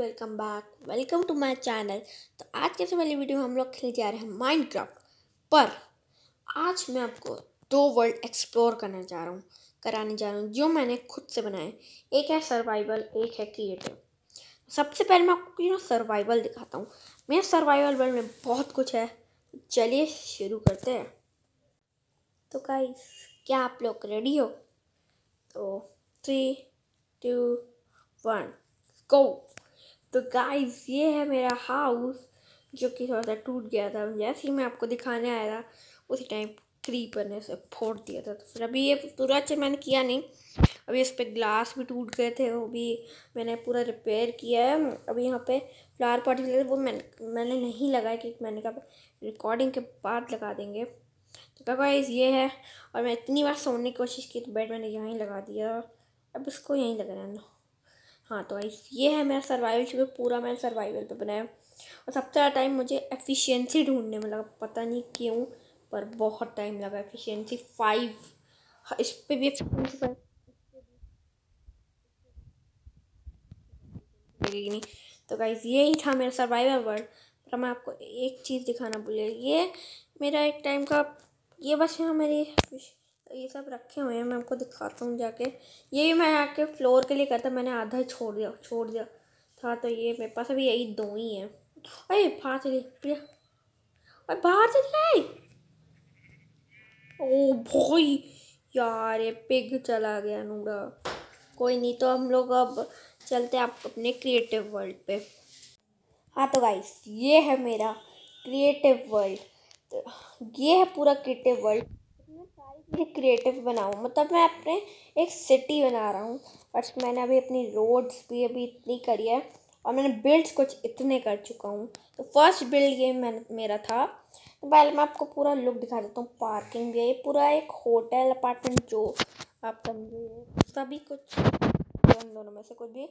welcome back welcome to my channel तो आज के वाली वीडियो हम लोग खेल जा रहे हैं माइनक्राफ्ट पर आज मैं आपको दो वर्ल्ड एक्सप्लोर करने जा रहा हूँ कराने जा रहा हूँ जो मैंने खुद से बनाए एक है सर्वाइवल एक है क्रिएटिव सबसे पहले मैं आपको यू नो सर्वाइवल दिखाता हूँ मेरे सर्वाइवल वर्ल्ड में बहुत कुछ है चलिए शुरू करते हैं तो गाइस क्या आप लोग रेडी हो तो थ्री टू वन go तो गाइस ये है मेरा हाउस जो कि थोड़ा सा टूट गया था जैसे ही मैं आपको दिखाने आया था उसी टाइम क्रीपर ने उसे फोड़ दिया था तो फिर अभी ये पूरा अच्छे मैंने किया नहीं अभी इस पर ग्लास भी टूट गए थे वो भी मैंने पूरा रिपेयर किया है अभी यहाँ पे फ्लावर पॉट भी लगे वो मैंने मैंने नहीं लगाया क्योंकि मैंने कहा रिकॉर्डिंग के बाद लगा देंगे तो गाइस ये है और मैं इतनी बार सोने की कोशिश की तो बेड मैंने यहीं लगा दिया अब इसको यहीं लगाना हाँ तो आई ये है मेरा सर्वाइवल चूँकि पूरा मैंने सर्वाइवल पे बनाया और सबसे ज़्यादा टाइम मुझे एफिशिएंसी ढूंढने में लगा पता नहीं क्यों पर बहुत टाइम लगा एफिशिएंसी फाइव हाँ, इस पर भी एफिशिएंसी अच्छा नहीं तो गाइज ही था मेरा सर्वाइवल वर्ल्ड पर मैं आपको एक चीज़ दिखाना भूलिए ये मेरा एक टाइम का ये बस यहाँ मेरी तो ये सब रखे हुए हैं मैं आपको दिखाता हूँ जाके ये भी मैं आके फ्लोर के लिए करता मैंने आधा छोड़ दिया छोड़ दिया था तो ये मेरे पास अभी यही दो ही हैं अरे बाहर चलिए प्रिया और बाहर चलिए ओ भाई यार ये पिग चला गया नूडा कोई नहीं तो हम लोग अब चलते हैं आप अपने क्रिएटिव वर्ल्ड पे हाँ तो गाइस ये है मेरा क्रिएटिव वर्ल्ड तो ये है पूरा क्रिएटिव वर्ल्ड क्रिएटिव बनाऊँ मतलब मैं अपने एक सिटी बना रहा हूँ बट मैंने अभी अपनी रोड्स भी अभी इतनी करी है और मैंने बिल्ड्स कुछ इतने कर चुका हूँ तो फर्स्ट बिल्ड ये मैं मेरा था तो पहले मैं आपको पूरा लुक दिखा देता हूँ पार्किंग भी है पूरा एक होटल अपार्टमेंट जो आप समझिए सभी कुछ दोनों में से कुछ भी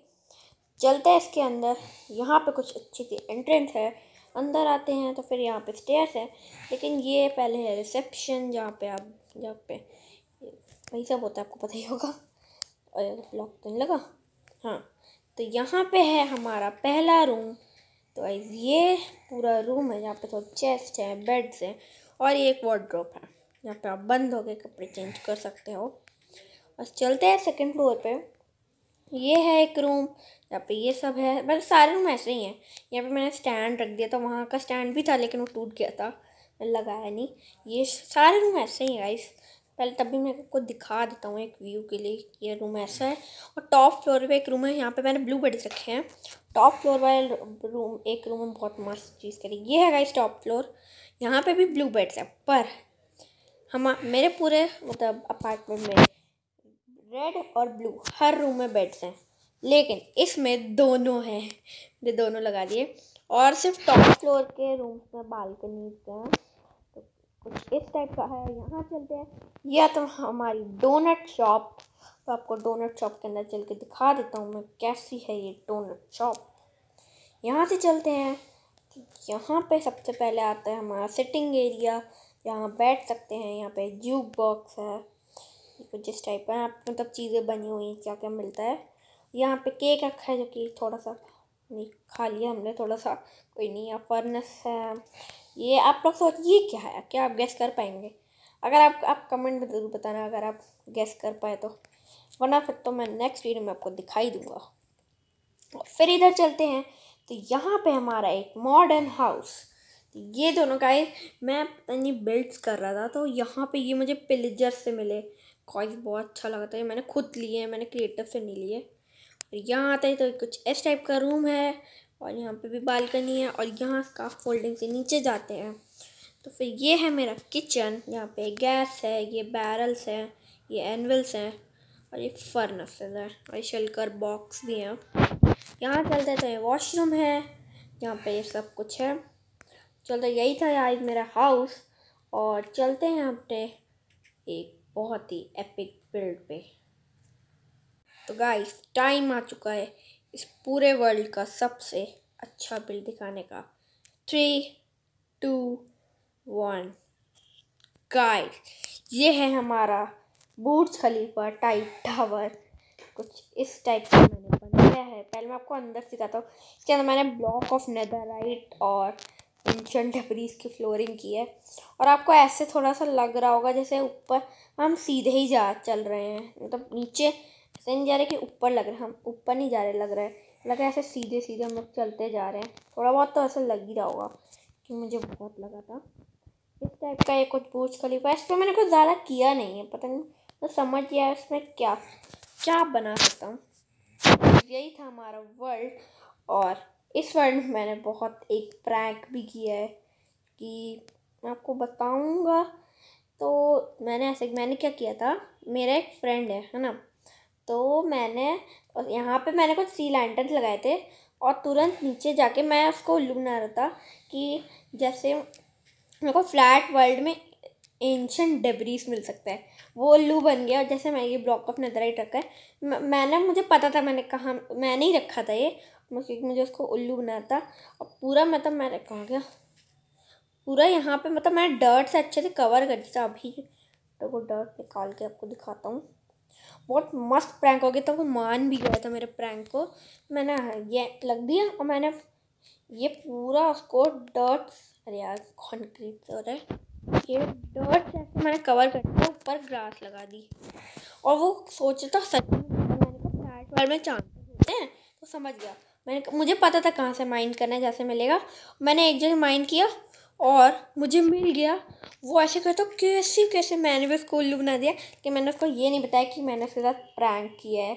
चलते हैं इसके अंदर यहाँ पे कुछ अच्छी सी एंट्रेंस है अंदर आते हैं तो फिर यहाँ पे स्टेयर्स है लेकिन ये पहले है रिसेप्शन जहाँ पे आप जॉब पे वही सब होता है आपको पता ही होगा और ब्लॉक तो नहीं लगा हाँ तो यहाँ पे है हमारा पहला रूम तो ये पूरा रूम है यहाँ पे तो चेस्ट है बेड्स हैं और ये एक वार्ड्रोप है यहाँ पे आप बंद गए कपड़े चेंज कर सकते हो बस चलते हैं सेकंड फ्लोर पे ये है एक रूम यहाँ पे ये सब है बस मतलब सारे रूम ऐसे ही हैं यहाँ पे मैंने स्टैंड रख दिया था वहाँ का स्टैंड भी था लेकिन वो टूट गया था लगाया नहीं ये सारे रूम ऐसे ही गाइस पहले तभी मैं आपको दिखा देता हूँ एक व्यू के लिए ये रूम ऐसा है और टॉप फ्लोर पे एक रूम है यहाँ पे मैंने ब्लू बेड्स रखे हैं टॉप फ्लोर वाले रूम एक रूम में बहुत मस्त चीज़ करी ये है गाइस टॉप फ्लोर यहाँ पे भी ब्लू बेड्स है पर हम मेरे पूरे मतलब अपार्टमेंट में रेड और ब्लू हर रूम में बेड्स हैं लेकिन इसमें दोनों हैं ये दोनों लगा दिए और सिर्फ टॉप फ्लोर के रूम्स में बालकनी हैं तो कुछ इस टाइप का है यहाँ चलते हैं या तो हमारी डोनट शॉप तो आपको डोनट शॉप के अंदर चल के दिखा देता हूँ मैं कैसी है ये डोनट शॉप यहाँ से चलते हैं यहाँ पे सबसे पहले आता है हमारा सिटिंग एरिया यहाँ बैठ सकते हैं यहाँ पे जूक बॉक्स है कुछ इस टाइप का आप मतलब चीज़ें बनी हुई हैं क्या क्या मिलता है यहाँ पे केक रखा है जो कि थोड़ा सा नहीं खा लिया हमने थोड़ा सा कोई नहीं यहाँ फर्नेस है ये आप लोग सोच तो ये क्या है क्या आप गैस कर पाएंगे अगर आप आप कमेंट में ज़रूर बताना अगर आप गैस कर पाए तो वरना फिर तो मैं नेक्स्ट वीडियो में आपको दिखाई दूंगा फिर इधर चलते हैं तो यहाँ पे हमारा एक मॉडर्न हाउस ये दोनों का मैं नहीं बिल्ड्स कर रहा था तो यहाँ पे ये मुझे पिलजर से मिले कॉइज बहुत अच्छा लगा था ये मैंने खुद लिए मैंने क्रिएटिव से नहीं लिए और यहाँ आते है तो कुछ इस टाइप का रूम है और यहाँ पे भी बालकनी है और यहाँ का फोल्डिंग से नीचे जाते हैं तो फिर ये है मेरा किचन यहाँ पे गैस है ये बैरल्स हैं ये एनवल्स हैं और ये फर्नस है और शलकर बॉक्स भी हैं यहाँ चलते तो ये वॉशरूम है यहाँ पे ये सब कुछ है चलते यही था यार मेरा हाउस और चलते हैं अपने एक बहुत ही एपिक बिल्ड पे तो गाइस टाइम आ चुका है इस पूरे वर्ल्ड का सबसे अच्छा बिल दिखाने का थ्री टू वन गाइस ये है हमारा बूट्स खलीफा टाइप टावर कुछ इस टाइप का मैंने बनाया है पहले मैं आपको अंदर सिखाता हूँ इसके अंदर मैंने ब्लॉक ऑफ नेदरराइट और इंशन डबरीज की फ्लोरिंग की है और आपको ऐसे थोड़ा सा लग रहा होगा जैसे ऊपर हम सीधे ही जा चल रहे हैं मतलब तो नीचे ऐसे नहीं जा रहे कि ऊपर लग रहा है हम ऊपर नहीं जा रहे लग रहा है लग रहा है ऐसे सीधे सीधे हम लोग चलते जा रहे हैं थोड़ा बहुत तो ऐसा लग ही रहा होगा कि मुझे बहुत लगा था इस टाइप का ये कुछ बूझ खलीफा इस पर मैंने कुछ ज़्यादा किया नहीं है पता नहीं तो समझ गया इसमें क्या क्या बना सकता हूँ यही था हमारा वर्ल्ड और इस वर्ल्ड में मैंने बहुत एक प्रैंक भी किया है कि मैं आपको बताऊँगा तो मैंने ऐसे मैंने क्या किया था मेरा एक फ्रेंड है है ना तो मैंने यहाँ पे मैंने कुछ सी लैंटर्स लगाए थे और तुरंत नीचे जाके मैं उसको उल्लू बना रहा था कि जैसे मेरे को फ्लैट वर्ल्ड में एंशंट डेबरीज मिल सकता है वो उल्लू बन गया और जैसे मैं ये ब्लॉक ऑफ नजराइट रखा है मैंने मुझे पता था मैंने कहाँ मैंने ही रखा था ये क्योंकि मुझे उसको उल्लू बनाया था और पूरा मतलब मैंने कहा गया पूरा यहाँ पे मतलब मैंने डर्ट से अच्छे से कवर कर दिया अभी तो वो डर्ट निकाल के आपको दिखाता हूँ बहुत मस्त प्रैंक हो गया था वो मान भी गया था मेरे प्रैंक को मैंने ये लग दिया और मैंने ये पूरा उसको डर्ट अरे यार कॉन्क्रीट हो रहा है ये डर्ट ऐसे मैंने कवर कर दिया ऊपर ग्रास लगा दी और वो सोच रहा था सच में मैंने फ्लैट में चांस होते हैं तो समझ गया मैंने मुझे पता था कहाँ से माइंड करना है जैसे मिलेगा मैंने एक जगह माइंड किया और मुझे मिल गया वो ऐसे कहता तो कैसे कैसे मैंने भी उसको उल्लू बना दिया कि मैंने उसको ये नहीं बताया कि मैंने उसके साथ प्रैंक किया है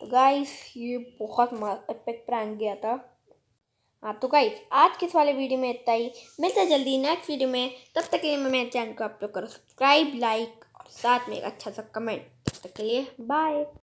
तो गाइस ये बहुत एपिक प्रैंक गया था हाँ तो गाइस आज किस वाले वीडियो में इतना ही मिलते जल्दी नेक्स्ट वीडियो में तब तक के लिए मेरे चैनल को आप लोग करो सब्सक्राइब लाइक और साथ में एक अच्छा सा कमेंट तब तक के लिए बाय